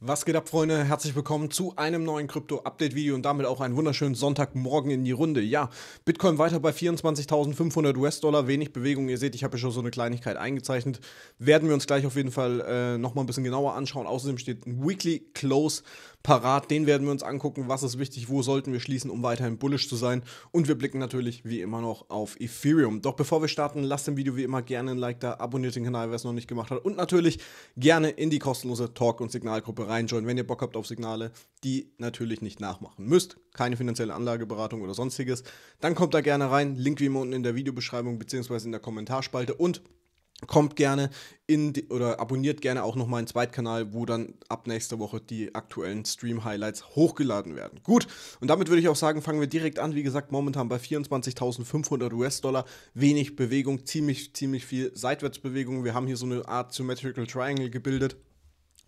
Was geht ab, Freunde? Herzlich willkommen zu einem neuen Krypto-Update-Video und damit auch einen wunderschönen Sonntagmorgen in die Runde. Ja, Bitcoin weiter bei 24.500 US-Dollar, wenig Bewegung. Ihr seht, ich habe hier schon so eine Kleinigkeit eingezeichnet. Werden wir uns gleich auf jeden Fall äh, nochmal ein bisschen genauer anschauen. Außerdem steht ein Weekly Close parat. Den werden wir uns angucken. Was ist wichtig? Wo sollten wir schließen, um weiterhin bullish zu sein? Und wir blicken natürlich wie immer noch auf Ethereum. Doch bevor wir starten, lasst dem Video wie immer gerne ein Like da, abonniert den Kanal, wer es noch nicht gemacht hat und natürlich gerne in die kostenlose Talk- und Signalgruppe reinschauen, wenn ihr Bock habt auf Signale, die natürlich nicht nachmachen müsst. Keine finanzielle Anlageberatung oder sonstiges. Dann kommt da gerne rein. Link wie immer unten in der Videobeschreibung bzw. in der Kommentarspalte und kommt gerne in die, oder abonniert gerne auch noch meinen Zweitkanal, wo dann ab nächster Woche die aktuellen Stream-Highlights hochgeladen werden. Gut, und damit würde ich auch sagen, fangen wir direkt an. Wie gesagt, momentan bei 24.500 US-Dollar, wenig Bewegung, ziemlich, ziemlich viel Seitwärtsbewegung. Wir haben hier so eine Art Symmetrical Triangle gebildet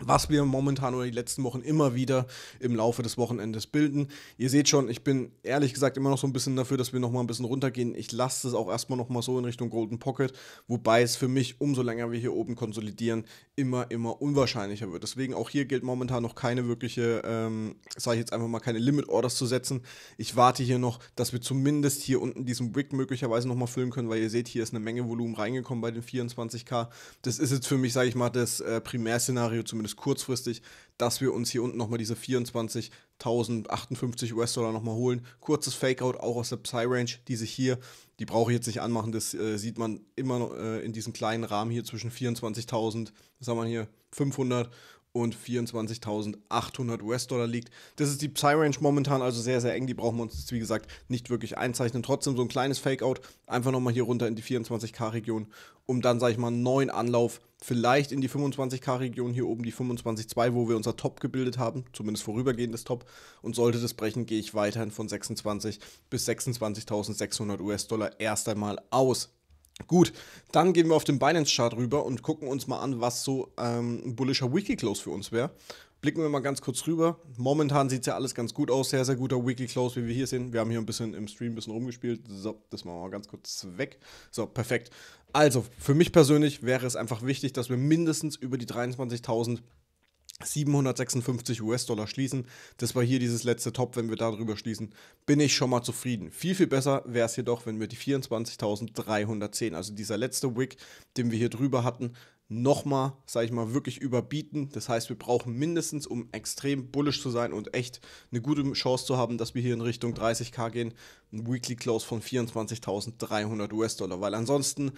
was wir momentan oder die letzten Wochen immer wieder im Laufe des Wochenendes bilden. Ihr seht schon, ich bin ehrlich gesagt immer noch so ein bisschen dafür, dass wir nochmal ein bisschen runtergehen. Ich lasse es auch erstmal nochmal so in Richtung Golden Pocket, wobei es für mich, umso länger wir hier oben konsolidieren, immer, immer unwahrscheinlicher wird. Deswegen auch hier gilt momentan noch keine wirkliche, ähm, sage ich jetzt einfach mal, keine Limit Orders zu setzen. Ich warte hier noch, dass wir zumindest hier unten diesen Wick möglicherweise nochmal füllen können, weil ihr seht, hier ist eine Menge Volumen reingekommen bei den 24k. Das ist jetzt für mich, sage ich mal, das äh, Primärszenario zumindest zumindest kurzfristig, dass wir uns hier unten nochmal diese 24.058 US-Dollar nochmal holen. Kurzes Fakeout auch aus der Psy-Range, diese hier, die brauche ich jetzt nicht anmachen, das äh, sieht man immer äh, in diesem kleinen Rahmen hier zwischen 24.000, was haben wir hier, 500 und 24.800 US-Dollar liegt. Das ist die Psy-Range momentan also sehr, sehr eng. Die brauchen wir uns jetzt, wie gesagt, nicht wirklich einzeichnen. Trotzdem so ein kleines Fake-Out. Einfach nochmal hier runter in die 24K-Region, um dann, sage ich mal, einen neuen Anlauf vielleicht in die 25K-Region, hier oben die 25.2, wo wir unser Top gebildet haben, zumindest vorübergehendes Top. Und sollte das brechen, gehe ich weiterhin von 26 bis 26.600 US-Dollar erst einmal aus. Gut, dann gehen wir auf den Binance-Chart rüber und gucken uns mal an, was so ähm, ein bullischer wiki close für uns wäre. Blicken wir mal ganz kurz rüber. Momentan sieht es ja alles ganz gut aus. Sehr, sehr guter Weekly-Close, wie wir hier sehen. Wir haben hier ein bisschen im Stream ein bisschen rumgespielt. So, das machen wir mal ganz kurz weg. So, perfekt. Also, für mich persönlich wäre es einfach wichtig, dass wir mindestens über die 23.000 756 US-Dollar schließen. Das war hier dieses letzte Top, wenn wir darüber schließen, bin ich schon mal zufrieden. Viel, viel besser wäre es jedoch, wenn wir die 24.310, also dieser letzte Wick, den wir hier drüber hatten, nochmal, sage ich mal, wirklich überbieten. Das heißt, wir brauchen mindestens, um extrem bullish zu sein und echt eine gute Chance zu haben, dass wir hier in Richtung 30k gehen, ein Weekly Close von 24.300 US-Dollar, weil ansonsten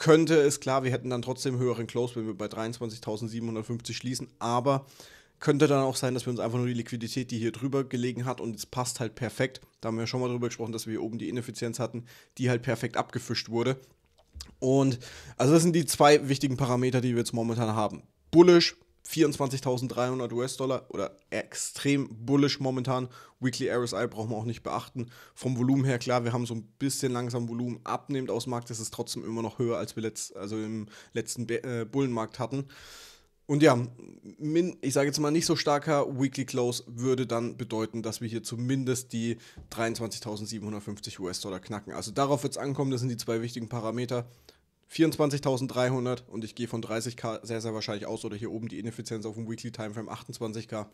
könnte es, klar, wir hätten dann trotzdem höheren Close, wenn wir bei 23.750 schließen, aber könnte dann auch sein, dass wir uns einfach nur die Liquidität, die hier drüber gelegen hat und es passt halt perfekt, da haben wir ja schon mal drüber gesprochen, dass wir hier oben die Ineffizienz hatten, die halt perfekt abgefischt wurde. Und also das sind die zwei wichtigen Parameter, die wir jetzt momentan haben. Bullish, 24.300 US-Dollar oder extrem bullish momentan. Weekly RSI brauchen wir auch nicht beachten. Vom Volumen her, klar, wir haben so ein bisschen langsam Volumen abnehmend aus dem Markt. Das ist trotzdem immer noch höher, als wir letzt, also im letzten äh, Bullenmarkt hatten. Und ja, min, ich sage jetzt mal, nicht so starker Weekly Close würde dann bedeuten, dass wir hier zumindest die 23.750 US-Dollar knacken. Also darauf wird es ankommen, das sind die zwei wichtigen Parameter. 24.300 und ich gehe von 30k sehr, sehr wahrscheinlich aus oder hier oben die Ineffizienz auf dem Weekly Timeframe 28k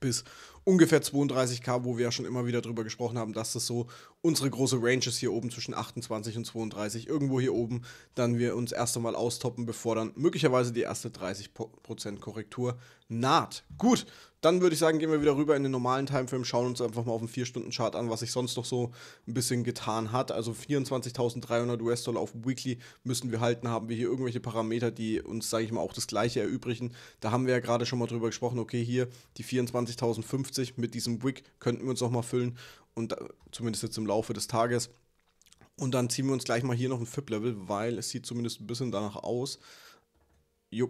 bis ungefähr 32k, wo wir ja schon immer wieder drüber gesprochen haben, dass das so unsere große Range ist hier oben zwischen 28 und 32. Irgendwo hier oben dann wir uns erst einmal austoppen, bevor dann möglicherweise die erste 30% Korrektur naht. Gut, dann würde ich sagen, gehen wir wieder rüber in den normalen Timeframe, schauen uns einfach mal auf den 4-Stunden-Chart an, was sich sonst noch so ein bisschen getan hat. Also 24.300 US-Dollar auf dem Weekly müssen wir halten. Haben wir hier irgendwelche Parameter, die uns, sage ich mal, auch das Gleiche erübrigen? Da haben wir ja gerade schon mal drüber gesprochen. Okay, hier die 24.050 mit diesem Wick könnten wir uns nochmal füllen. Und äh, zumindest jetzt im Laufe des Tages. Und dann ziehen wir uns gleich mal hier noch ein FIP-Level, weil es sieht zumindest ein bisschen danach aus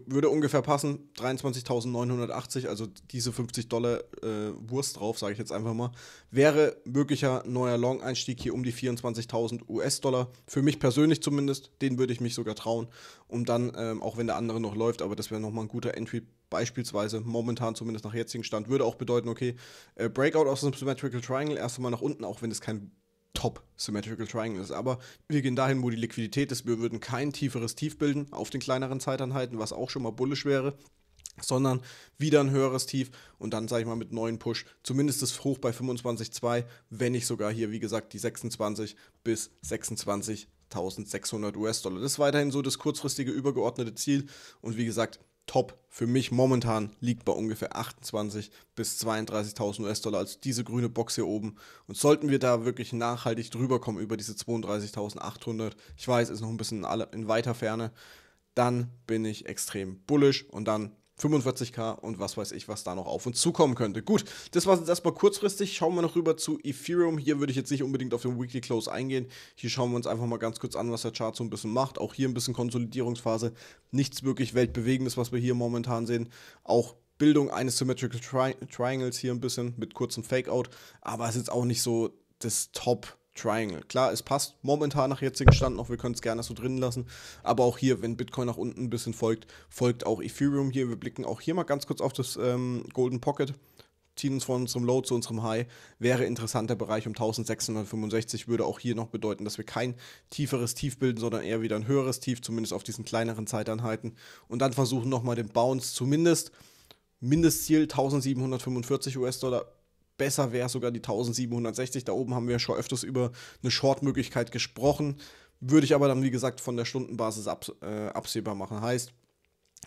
würde ungefähr passen. 23.980, also diese 50 Dollar äh, Wurst drauf, sage ich jetzt einfach mal. Wäre möglicher neuer Long-Einstieg hier um die 24.000 US-Dollar. Für mich persönlich zumindest. Den würde ich mich sogar trauen. Um dann, ähm, auch wenn der andere noch läuft, aber das wäre nochmal ein guter Entry. Beispielsweise momentan, zumindest nach jetzigem Stand, würde auch bedeuten, okay, äh, Breakout aus dem Symmetrical Triangle erstmal nach unten, auch wenn es kein Top Symmetrical Triangle ist. Aber wir gehen dahin, wo die Liquidität ist. Wir würden kein tieferes Tief bilden auf den kleineren Zeiteinheiten, was auch schon mal bullisch wäre sondern wieder ein höheres Tief und dann, sage ich mal, mit neuen Push, zumindest das Hoch bei 25,2, wenn nicht sogar hier, wie gesagt, die 26 bis 26.600 US-Dollar. Das ist weiterhin so das kurzfristige übergeordnete Ziel und wie gesagt, top für mich momentan liegt bei ungefähr 28 bis 32.000 US-Dollar, also diese grüne Box hier oben. Und sollten wir da wirklich nachhaltig drüber kommen über diese 32.800, ich weiß, ist noch ein bisschen in weiter Ferne, dann bin ich extrem bullish und dann 45k und was weiß ich, was da noch auf uns zukommen könnte. Gut, das war jetzt erstmal kurzfristig. Schauen wir noch rüber zu Ethereum. Hier würde ich jetzt nicht unbedingt auf den Weekly Close eingehen. Hier schauen wir uns einfach mal ganz kurz an, was der Chart so ein bisschen macht. Auch hier ein bisschen Konsolidierungsphase. Nichts wirklich weltbewegendes, was wir hier momentan sehen. Auch Bildung eines Symmetrical Tri Triangles hier ein bisschen mit kurzem Fakeout. Aber es ist auch nicht so das Top- Triangle. Klar, es passt momentan nach jetzigem Stand noch, wir können es gerne so drin lassen. Aber auch hier, wenn Bitcoin nach unten ein bisschen folgt, folgt auch Ethereum hier. Wir blicken auch hier mal ganz kurz auf das ähm, Golden Pocket ziehen uns von unserem Low zu unserem High, wäre interessanter Bereich um 1665, würde auch hier noch bedeuten, dass wir kein tieferes Tief bilden, sondern eher wieder ein höheres Tief, zumindest auf diesen kleineren Zeiteinheiten. Und dann versuchen nochmal den Bounce zumindest Mindestziel 1745 US-Dollar besser wäre, sogar die 1760. Da oben haben wir schon öfters über eine Short-Möglichkeit gesprochen. Würde ich aber dann, wie gesagt, von der Stundenbasis ab, äh, absehbar machen. Heißt,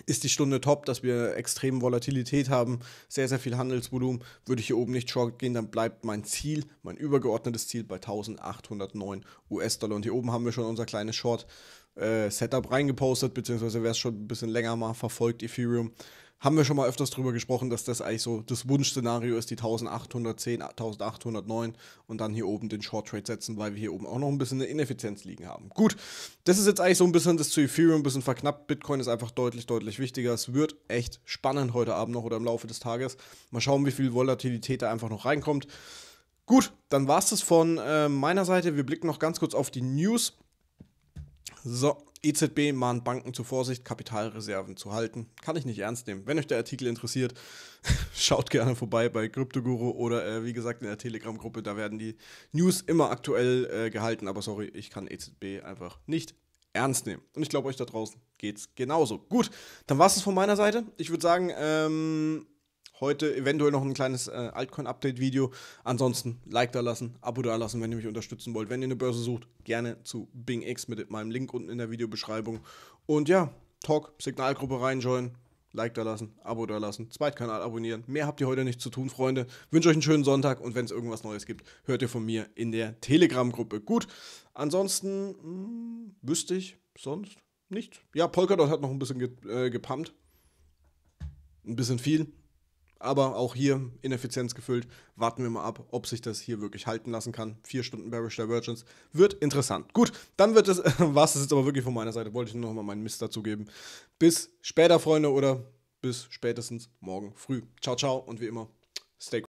ist die Stunde top, dass wir extrem Volatilität haben, sehr, sehr viel Handelsvolumen. Würde ich hier oben nicht short gehen, dann bleibt mein Ziel, mein übergeordnetes Ziel bei 1809 US-Dollar. Und hier oben haben wir schon unser kleines Short-Setup äh, reingepostet, beziehungsweise wer es schon ein bisschen länger mal verfolgt, Ethereum haben wir schon mal öfters drüber gesprochen, dass das eigentlich so das Wunschszenario ist, die 1810, 1809 und dann hier oben den Short Trade setzen, weil wir hier oben auch noch ein bisschen eine Ineffizienz liegen haben. Gut, das ist jetzt eigentlich so ein bisschen das zu Ethereum, ein bisschen verknappt. Bitcoin ist einfach deutlich, deutlich wichtiger. Es wird echt spannend heute Abend noch oder im Laufe des Tages. Mal schauen, wie viel Volatilität da einfach noch reinkommt. Gut, dann war es das von äh, meiner Seite. Wir blicken noch ganz kurz auf die News. So, EZB mahnt Banken zur Vorsicht, Kapitalreserven zu halten. Kann ich nicht ernst nehmen. Wenn euch der Artikel interessiert, schaut gerne vorbei bei Kryptoguru oder äh, wie gesagt in der Telegram-Gruppe. Da werden die News immer aktuell äh, gehalten. Aber sorry, ich kann EZB einfach nicht ernst nehmen. Und ich glaube, euch da draußen geht es genauso. Gut, dann war es von meiner Seite. Ich würde sagen, ähm, heute eventuell noch ein kleines äh, Altcoin-Update-Video. Ansonsten Like da lassen, Abo da lassen, wenn ihr mich unterstützen wollt. Wenn ihr eine Börse sucht, gerne zu BingX mit meinem Link unten in der Videobeschreibung. Und ja, Talk, Signalgruppe reinjoinen. Like da lassen, Abo da lassen, Zweitkanal abonnieren. Mehr habt ihr heute nicht zu tun, Freunde. Wünsche euch einen schönen Sonntag und wenn es irgendwas Neues gibt, hört ihr von mir in der Telegram-Gruppe. Gut, ansonsten mh, hm, wüsste ich sonst nichts. Ja, Polkadot hat noch ein bisschen ge äh, gepumpt. Ein bisschen viel, aber auch hier Ineffizienz gefüllt. Warten wir mal ab, ob sich das hier wirklich halten lassen kann. Vier Stunden Bearish Divergence wird interessant. Gut, dann wird es, war es jetzt aber wirklich von meiner Seite. Wollte ich nur noch mal meinen Mist dazugeben. Bis später, Freunde, oder bis spätestens morgen früh. Ciao, ciao und wie immer, stay cool.